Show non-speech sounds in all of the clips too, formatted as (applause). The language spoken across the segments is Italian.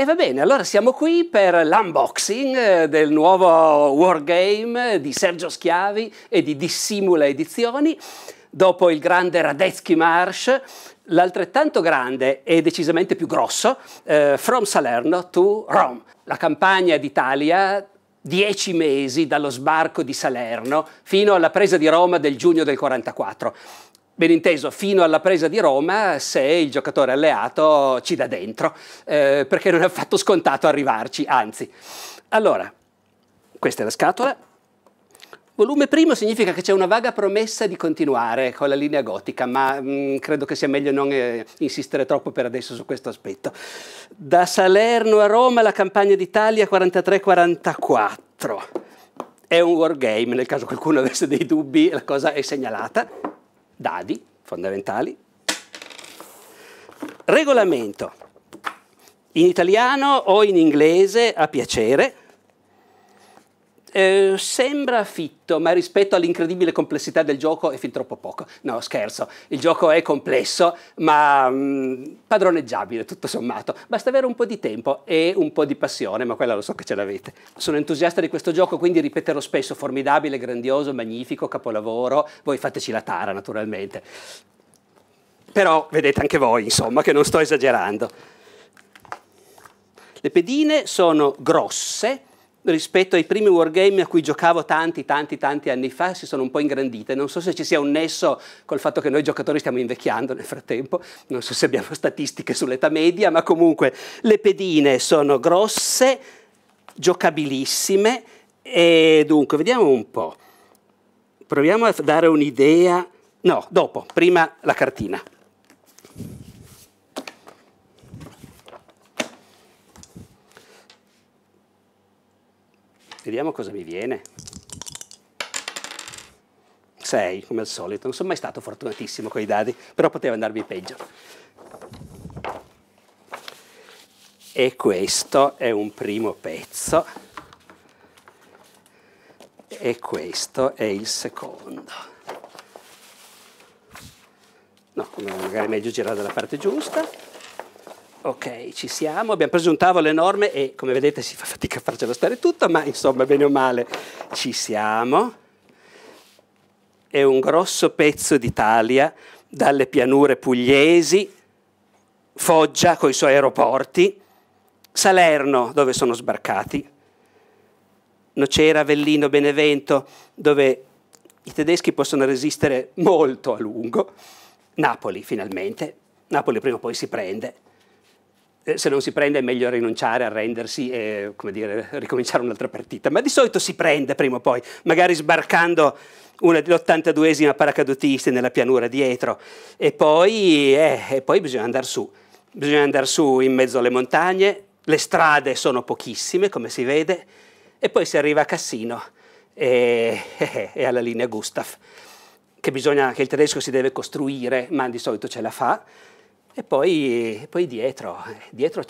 E va bene, allora siamo qui per l'unboxing eh, del nuovo wargame di Sergio Schiavi e di Dissimula Edizioni. Dopo il grande Radetzky Marsh, l'altrettanto grande e decisamente più grosso eh, From Salerno to Rome, la campagna d'Italia dieci mesi dallo sbarco di Salerno fino alla presa di Roma del giugno del 1944. Ben inteso, fino alla presa di Roma, se il giocatore alleato ci dà dentro, eh, perché non è affatto scontato arrivarci, anzi. Allora, questa è la scatola. Volume primo significa che c'è una vaga promessa di continuare con la linea gotica, ma mh, mm, credo che sia meglio non eh, insistere troppo per adesso su questo aspetto. Da Salerno a Roma la campagna d'Italia 43-44. È un wargame, nel caso qualcuno avesse dei dubbi la cosa è segnalata dadi fondamentali. Regolamento, in italiano o in inglese a piacere, eh, sembra fitto, ma rispetto all'incredibile complessità del gioco è fin troppo poco. No, scherzo, il gioco è complesso, ma mh, mm, padroneggiabile tutto sommato. Basta avere un po' di tempo e un po' di passione, ma quella lo so che ce l'avete. Sono entusiasta di questo gioco, quindi ripeterò spesso, formidabile, grandioso, magnifico, capolavoro. Voi fateci la tara, naturalmente. Però vedete anche voi, insomma, che non sto esagerando. Le pedine sono grosse, rispetto ai primi wargame a cui giocavo tanti, tanti, tanti anni fa, si sono un po' ingrandite. Non so se ci sia un nesso col fatto che noi giocatori stiamo invecchiando nel frattempo, non so se abbiamo statistiche sull'età media, ma comunque le pedine sono grosse, giocabilissime e dunque vediamo un po'. Proviamo a dare un'idea. No, dopo, prima la cartina. Vediamo cosa mi viene. 6 come al solito, non sono mai stato fortunatissimo con i dadi, però poteva andarmi peggio. E questo è un primo pezzo e questo è il secondo. No, magari meglio girare dalla parte giusta. Ok, ci siamo, abbiamo preso un tavolo enorme e come vedete si fa fatica a farcelo stare tutto, ma insomma bene o male ci siamo. È un grosso pezzo d'Italia, dalle pianure pugliesi, Foggia con i suoi aeroporti, Salerno dove sono sbarcati, Nocera, Avellino, Benevento dove i tedeschi possono resistere molto a lungo, Napoli finalmente, Napoli prima o poi si prende. Eh, se non si prende è meglio rinunciare, arrendersi e dire, ricominciare un'altra partita. Ma di solito si prende prima o poi, magari sbarcando l'82esima paracadutisti nella pianura dietro e poi, eh, e poi bisogna andare su. Bisogna andare su in mezzo alle montagne, le strade sono pochissime come si vede e poi si arriva a Cassino e, e, (laughs) e alla linea Gustav che, bisogna, che il tedesco si deve costruire ma di solito ce la fa e poi, poi dietro, dietro,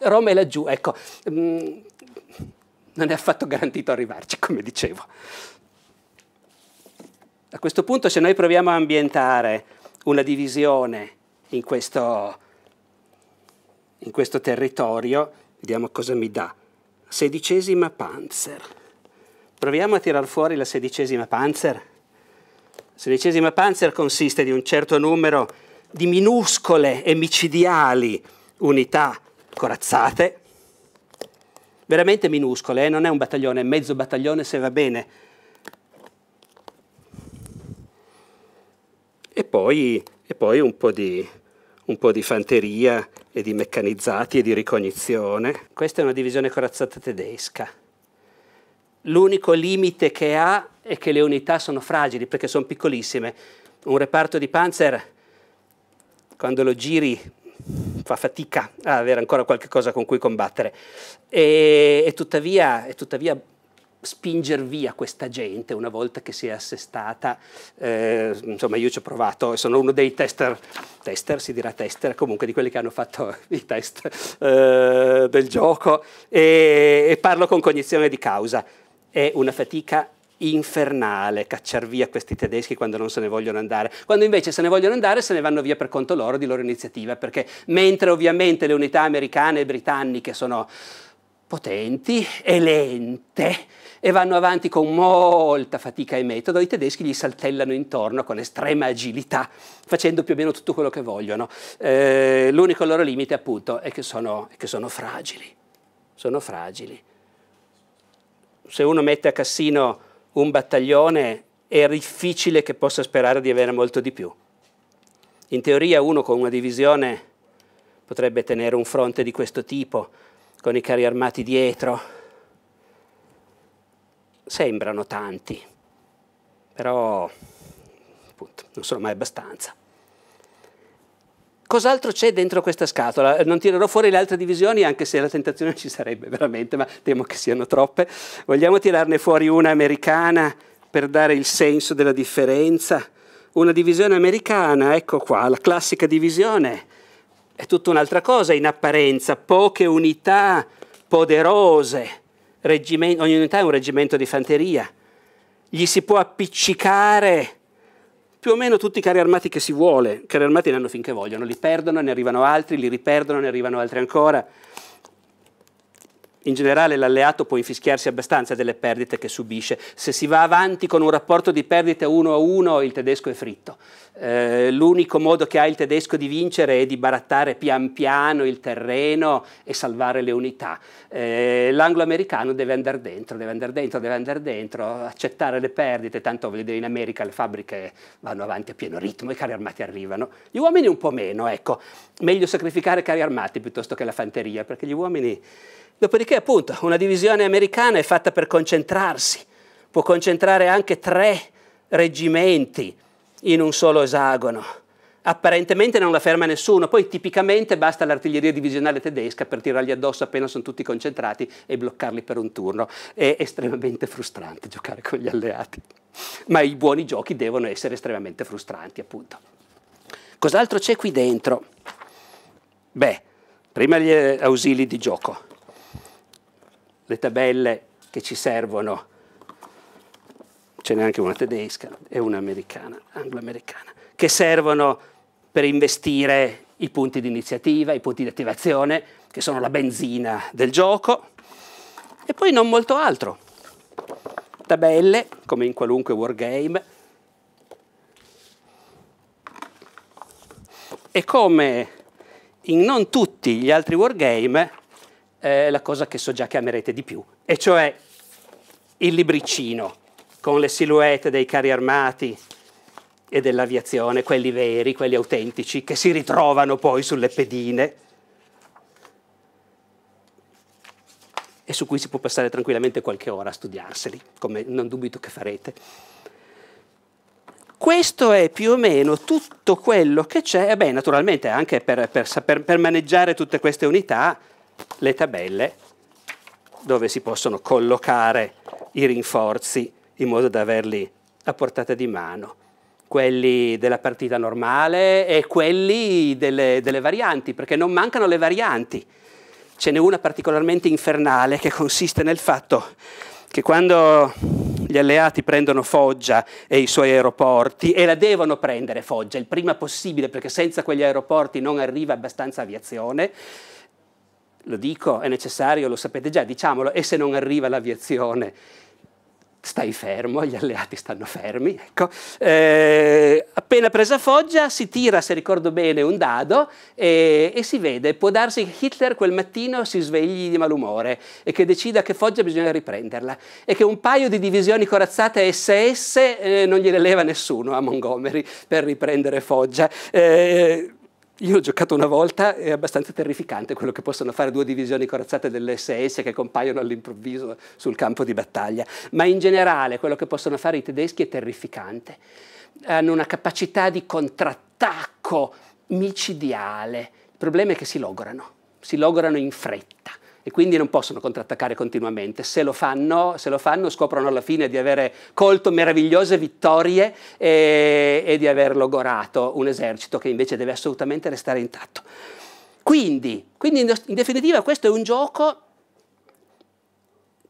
Roma è laggiù, ecco, mm, non è affatto garantito arrivarci, come dicevo. A questo punto, se noi proviamo a ambientare una divisione in questo, in questo territorio, vediamo cosa mi dà. Sedicesima Panzer. Proviamo a tirar fuori la sedicesima Panzer. La sedicesima Panzer consiste di un certo numero di minuscole e micidiali unità corazzate, veramente minuscole, eh? non è un battaglione, è mezzo battaglione se va bene. E poi, e poi un, po di, un, po di, fanteria e di meccanizzati e di ricognizione. Questa è una divisione corazzata tedesca. L'unico limite che ha è che le unità sono fragili perché sono piccolissime. Un reparto di Panzer quando lo giri fa fatica a avere ancora qualche cosa con cui combattere. E, e, tuttavia, e tuttavia, spinger via questa gente una volta che si è assestata, eh, insomma io ci ho provato, sono uno dei tester, tester si dirà tester, comunque di quelli che hanno fatto (laughs) i test eh, del gioco e, e parlo con cognizione di causa. È una fatica infernale cacciar via questi tedeschi quando non se ne vogliono andare, quando invece se ne vogliono andare se ne vanno via per conto loro di loro iniziativa, perché mentre ovviamente le unità americane e britanniche sono potenti e lente e vanno avanti con molta fatica e metodo, i tedeschi gli saltellano intorno con estrema agilità, facendo più o meno tutto quello che vogliono. Eh, l'unico loro limite appunto è che sono, è che sono fragili, sono fragili. Se uno mette a Cassino un battaglione è difficile che possa sperare di avere molto di più. In teoria uno con una divisione potrebbe tenere un fronte di questo tipo, con i carri armati dietro. Sembrano tanti, però appunto, non sono mai abbastanza. Cos'altro c'è dentro questa scatola? Non tirerò fuori le altre divisioni, anche se la tentazione ci sarebbe veramente, ma temo che siano troppe. Vogliamo tirarne fuori una americana per dare il senso della differenza? Una divisione americana, ecco qua, la classica divisione. È tutta un'altra cosa in apparenza, poche unità poderose, ogni unità è un reggimento di fanteria. Gli si può appiccicare più o meno tutti i carri armati che si vuole, carri armati ne hanno finché vogliono, li perdono, ne arrivano altri, li riperdono, ne arrivano altri ancora in generale l'alleato può infischiarsi abbastanza delle perdite che subisce. Se si va avanti con un rapporto di perdite uno a uno, il tedesco è fritto. Eh, l'unico modo che ha il tedesco di vincere è di barattare pian piano il terreno e salvare le unità. Eh, l'anglo-americano deve andare dentro, deve andare dentro, deve andare dentro, accettare le perdite, tanto in America le fabbriche vanno avanti a pieno ritmo, i carri armati arrivano. Gli uomini un po' meno, ecco, meglio sacrificare carri armati piuttosto che la fanteria, perché gli uomini Dopodiché, appunto, una divisione americana è fatta per concentrarsi, può concentrare anche tre reggimenti in un solo esagono. Apparentemente non la ferma nessuno, poi tipicamente basta l'artiglieria divisionale tedesca per tirargli addosso appena sono tutti concentrati e bloccarli per un turno. È estremamente frustrante giocare con gli alleati, ma i buoni giochi devono essere estremamente frustranti, appunto. Cos'altro c'è qui dentro? Beh, prima gli eh, ausili di gioco le tabelle che ci servono, ce n'è anche una tedesca e una americana, anglo-americana, che servono per investire i punti di iniziativa, i punti di attivazione, che sono la benzina del gioco, e poi non molto altro. Tabelle, come in qualunque wargame, e come in non tutti gli altri wargame, eh, la cosa che so già che amerete di più, e cioè il libricino con le silhouette dei carri armati e dell'aviazione, quelli veri, quelli autentici, che si ritrovano poi sulle pedine e su cui si può passare tranquillamente qualche ora a studiarseli, come non dubito che farete. Questo è più o meno tutto quello che c'è, e beh, naturalmente anche per, per, saper, per maneggiare tutte queste unità le tabelle dove si possono collocare i rinforzi in modo da averli a portata di mano quelli della partita normale e quelli delle, delle, varianti, perché non mancano le varianti. Ce n'è una particolarmente infernale che consiste nel fatto che quando gli alleati prendono Foggia e i suoi aeroporti, e la devono prendere Foggia il prima possibile, perché senza quegli aeroporti non arriva abbastanza aviazione, lo dico, è necessario, lo sapete già, diciamolo, e se non arriva l'aviazione stai fermo, gli alleati stanno fermi, ecco. eh, appena presa Foggia si tira, se ricordo bene, un dado e, e, si vede, può darsi che Hitler quel mattino si svegli di malumore e che decida che Foggia bisogna riprenderla e che un paio di divisioni corazzate SS eh, non gliele leva nessuno a Montgomery per riprendere Foggia. Eh, io ho giocato una volta, è abbastanza terrificante quello che possono fare due divisioni corazzate dell'SS che compaiono all'improvviso sul campo di battaglia, ma in generale quello che possono fare i tedeschi è terrificante. Hanno una capacità di contrattacco micidiale. Il problema è che si logorano, si logorano in fretta e quindi non possono contrattaccare continuamente. Se lo fanno, se lo fanno scoprono alla fine di avere colto meravigliose vittorie e, e di aver logorato un esercito che invece deve assolutamente restare intatto. Quindi, quindi in, definitiva questo è un gioco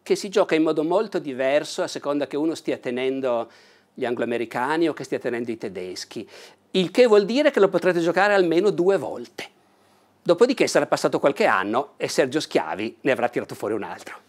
che si gioca in modo molto diverso a seconda che uno stia tenendo gli angloamericani o che stia tenendo i tedeschi, il che vuol dire che lo potrete giocare almeno due volte. Dopodiché sarà passato qualche anno e Sergio Schiavi ne avrà tirato fuori un altro.